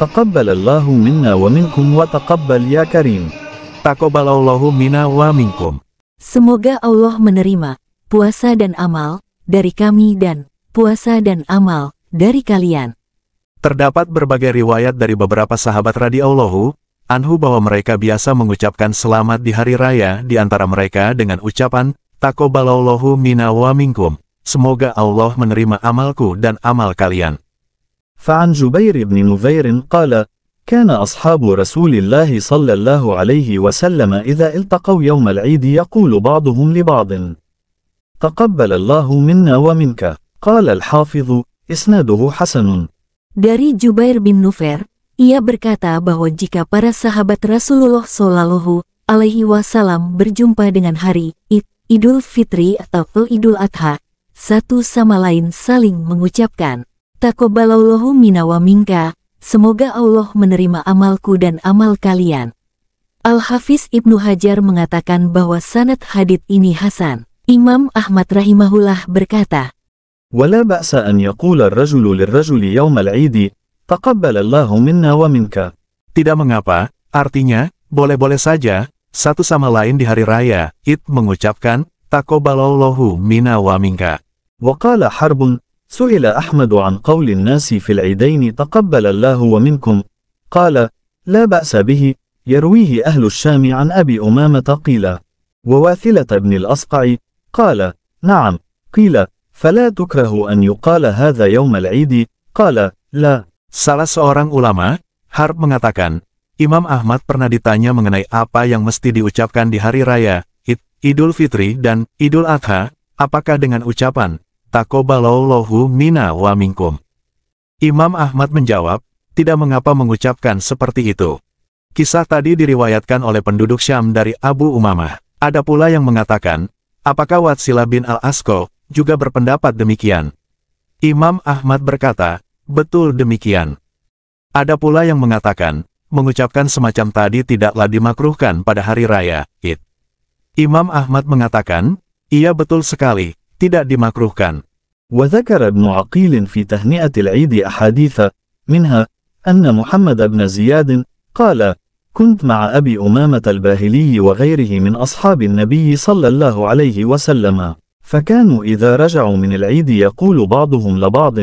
تقبل الله wa minkum wa يا كريم تقبل الله منا wa Semoga Allah menerima puasa dan amal dari kami dan puasa dan amal dari kalian. Terdapat berbagai riwayat dari beberapa sahabat radhiyallahu anhu bahwa mereka biasa mengucapkan selamat di hari raya di antara mereka dengan ucapan Taqabbalallahu minna wa minkum. Semoga Allah menerima amalku dan amal kalian. فعن جبير بن نفير قال كان أصحاب رسول الله صلى الله عليه وسلم إذا التقوا يوم العيد يقول بعضهم لبعض تقبل الله منا ومنك قال الحافظ إسناده حسن Dari Jubair bin Nufair, ia berkata bahwa jika para sahabat Rasulullah Shallallahu alaihi wasallam berjumpa dengan hari Id, Idul Fitri atau Idul Adha, satu sama lain saling mengucapkan Takobalallahu mina mingka, semoga Allah menerima amalku dan amal kalian. Al-Hafiz Ibnu Hajar mengatakan bahwa sanad hadith ini Hasan. Imam Ahmad rahimahullah berkata, ولا بأس أن يقول الرجل للرجل يوم idi, taqabbalallahu minna wa minka. Tidak mengapa, artinya, boleh-boleh saja, satu sama lain di hari raya, Itu mengucapkan, Takobalallahu mina wa minka. qala harbun, سئل أحمد عن قول الناس في العيدين تقبل الله ومنكم قال لا بأس به يرويه أهل الشام عن أبي أمامة قيل وواثلة بن الأصقع قال نعم قيل فلا تكره أن يقال هذا يوم العيد قال لا Salah seorang ulama, Harb mengatakan, Imam Ahmad pernah ditanya mengenai apa yang mesti diucapkan di hari raya, Id, Idul Fitri dan Idul Adha, apakah dengan ucapan, takobalallahu mina wa minkum. Imam Ahmad menjawab, tidak mengapa mengucapkan seperti itu. Kisah tadi diriwayatkan oleh penduduk Syam dari Abu Umamah. Ada pula yang mengatakan, apakah Watsila bin Al-Asko juga berpendapat demikian? Imam Ahmad berkata, betul demikian. Ada pula yang mengatakan, mengucapkan semacam tadi tidaklah dimakruhkan pada hari raya, It. Imam Ahmad mengatakan, ia betul sekali, tidak dimakruhkan. وذكر ابن عقيل في تهنئة العيد أحاديث منها أن محمد بن زياد قال كنت مع أبي أمامة الباهلي وغيره من أصحاب النبي صلى الله عليه وسلم فكانوا إذا رجعوا من العيد يقول بعضهم لبعض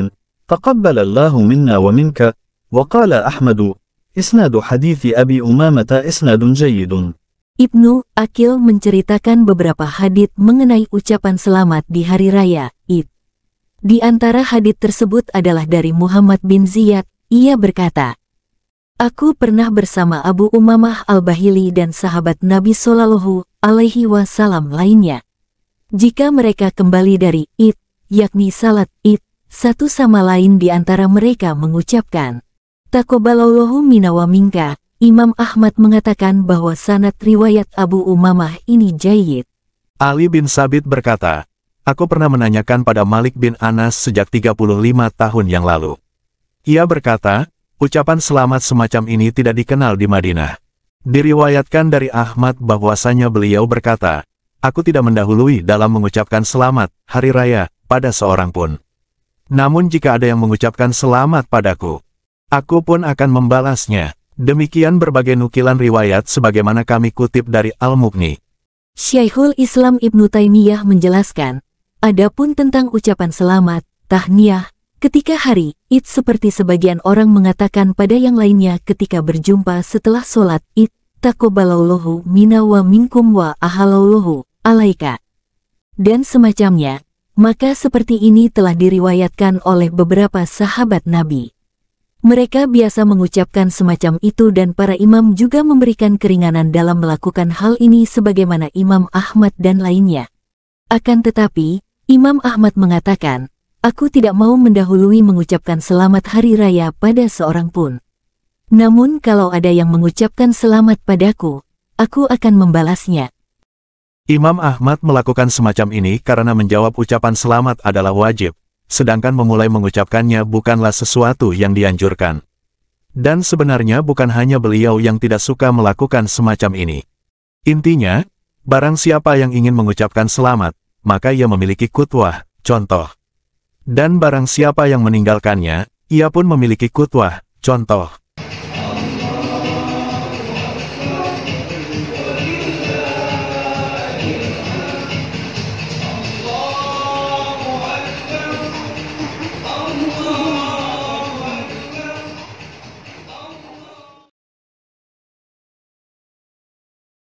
تقبل الله منا ومنك وقال أحمد إسناد حديث أبي أمامة إسناد جيد Ibnu Akil menceritakan beberapa hadit mengenai ucapan selamat di Hari Raya, Id. Di antara hadit tersebut adalah dari Muhammad bin Ziyad, ia berkata, Aku pernah bersama Abu Umamah al-Bahili dan sahabat Nabi Sallallahu alaihi wasallam lainnya. Jika mereka kembali dari Id, yakni salat Id, satu sama lain di antara mereka mengucapkan, Takobalallahu minawamingka. Imam Ahmad mengatakan bahwa sanat riwayat Abu Umamah ini jayid. Ali bin Sabit berkata, Aku pernah menanyakan pada Malik bin Anas sejak 35 tahun yang lalu. Ia berkata, ucapan selamat semacam ini tidak dikenal di Madinah. Diriwayatkan dari Ahmad bahwasanya beliau berkata, Aku tidak mendahului dalam mengucapkan selamat, hari raya, pada seorang pun. Namun jika ada yang mengucapkan selamat padaku, aku pun akan membalasnya. Demikian berbagai nukilan riwayat sebagaimana kami kutip dari Al-Mukni. Syaihul Islam Ibnu Taimiyah menjelaskan, adapun tentang ucapan selamat, tahniah, ketika hari, id seperti sebagian orang mengatakan pada yang lainnya ketika berjumpa setelah sholat id, takobalaulohu mina wa minkum wa ahalaulohu, alaika. Dan semacamnya, maka seperti ini telah diriwayatkan oleh beberapa sahabat Nabi. Mereka biasa mengucapkan semacam itu dan para imam juga memberikan keringanan dalam melakukan hal ini sebagaimana Imam Ahmad dan lainnya. Akan tetapi, Imam Ahmad mengatakan, aku tidak mau mendahului mengucapkan selamat hari raya pada seorang pun. Namun kalau ada yang mengucapkan selamat padaku, aku akan membalasnya. Imam Ahmad melakukan semacam ini karena menjawab ucapan selamat adalah wajib, sedangkan memulai mengucapkannya bukanlah sesuatu yang dianjurkan. Dan sebenarnya bukan hanya beliau yang tidak suka melakukan semacam ini. Intinya, barang siapa yang ingin mengucapkan selamat, maka ia memiliki kutwah, contoh. Dan barang siapa yang meninggalkannya, ia pun memiliki kutwah, contoh.